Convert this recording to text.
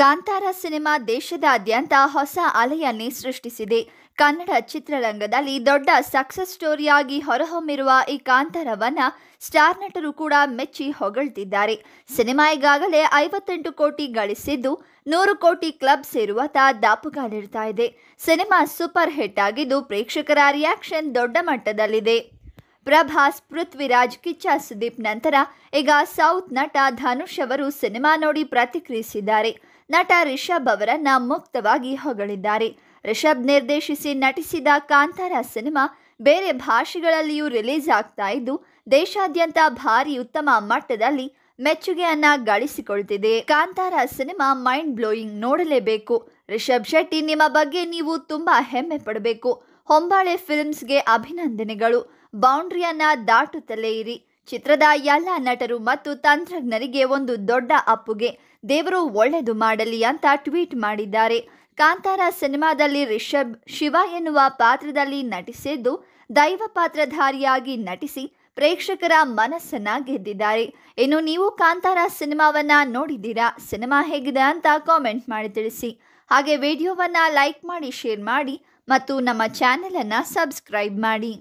Kantara cinema ದೇಶದಾದ್ಯಂತ ಹೊಸ ಅಲೆಯನ್ನೇ ಸೃಷ್ಟಿಸಿದೆ ಕನ್ನಡ ಚಿತ್ರರಂಗದಲ್ಲಿ ದೊಡ್ಡ ಸಕ್ಸಸ್ ಸ್ಟೋರಿಯಾಗಿ ಹೊರಹೊಮ್ಮಿರುವ ಈ ಕಾಂತಾರವನ್ನ ಸ್ಟಾರ್ ನಟರು ಕೂಡ ಮೆಚ್ಚಿ ಹೊಗಳ್ತಿದ್ದಾರೆ ಸಿನಿಮಾ ಈಗಾಗಲೇ ಐವತ್ತೆಂಟು ಕೋಟಿ ಗಳಿಸಿದ್ದು ನೂರು ಕೋಟಿ ಕ್ಲಬ್ ಸೇರುವತ್ತ ದಾಪುಗಾಲಿಡ್ತಾ ಇದೆ ಸಿನಿಮಾ ಸೂಪರ್ ಹಿಟ್ ಆಗಿದ್ದು ಪ್ರೇಕ್ಷಕರ ರಿಯಾಕ್ಷನ್ ದೊಡ್ಡ ಮಟ್ಟದಲ್ಲಿದೆ ಪ್ರಭಾಸ್ ಪೃಥ್ವಿರಾಜ್ ಕಿಚ್ಚ ಸುದೀಪ್ ನಂತರ ಈಗ ಸೌತ್ ನಟ ಧನುಷ್ ಅವರು ಸಿನಿಮಾ ನೋಡಿ ಪ್ರತಿಕ್ರಿಯಿಸಿದ್ದಾರೆ ನಟ ರಿಷಬ್ ಅವರನ್ನ ಮುಕ್ತವಾಗಿ ಹೊಗಳಿದ್ದಾರೆ ರಿಷಬ್ ನಿರ್ದೇಶಿಸಿ ನಟಿಸಿದ ಕಾಂತಾರ ಸಿನಿಮಾ ಬೇರೆ ಭಾಷೆಗಳಲ್ಲಿಯೂ ರಿಲೀಸ್ ಆಗ್ತಾ ಇದ್ದು ದೇಶಾದ್ಯಂತ ಭಾರಿ ಉತ್ತಮ ಮಟ್ಟದಲ್ಲಿ ಮೆಚ್ಚುಗೆಯನ್ನ ಗಳಿಸಿಕೊಳ್ತಿದೆ ಕಾಂತಾರ ಸಿನಿಮಾ ಮೈಂಡ್ ಬ್ಲೋಯಿಂಗ್ ನೋಡಲೇಬೇಕು ರಿಷಬ್ ಶೆಟ್ಟಿ ನಿಮ್ಮ ಬಗ್ಗೆ ನೀವು ತುಂಬಾ ಹೆಮ್ಮೆ ಪಡಬೇಕು ಹೊಂಬಾಳೆ ಫಿಲ್ಮ್ಸ್ಗೆ ಅಭಿನಂದನೆಗಳು ಬೌಂಡ್ರಿಯನ್ನ ದಾಟುತ್ತಲೇ ಇರಿ ಚಿತ್ರದ ಎಲ್ಲ ನಟರು ಮತ್ತು ತಂತ್ರಜ್ಞರಿಗೆ ಒಂದು ದೊಡ್ಡ ಅಪ್ಪುಗೆ ದೇವರು ಒಳ್ಳೆಯದು ಮಾಡಲಿ ಅಂತ ಟ್ವೀಟ್ ಮಾಡಿದ್ದಾರೆ ಕಾಂತಾರ ಸಿನಿಮಾದಲ್ಲಿ ರಿಷಬ್ ಶಿವ ಎನ್ನುವ ಪಾತ್ರದಲ್ಲಿ ನಟಿಸಿದ್ದು ದೈವ ಪಾತ್ರಧಾರಿಯಾಗಿ ನಟಿಸಿ ಪ್ರೇಕ್ಷಕರ ಮನಸ್ಸನ್ನ ಗೆದ್ದಿದ್ದಾರೆ ಇನ್ನು ನೀವು ಕಾಂತಾರ ಸಿನಿಮಾವನ್ನ ನೋಡಿದ್ದೀರಾ ಸಿನಿಮಾ ಹೇಗಿದೆ ಅಂತ ಕಾಮೆಂಟ್ ಮಾಡಿ ತಿಳಿಸಿ ಹಾಗೆ ವಿಡಿಯೋವನ್ನ ಲೈಕ್ ಮಾಡಿ ಶೇರ್ ಮಾಡಿ ಮತ್ತು ನಮ್ಮ ಚಾನೆಲನ್ನು ಸಬ್ಸ್ಕ್ರೈಬ್ ಮಾಡಿ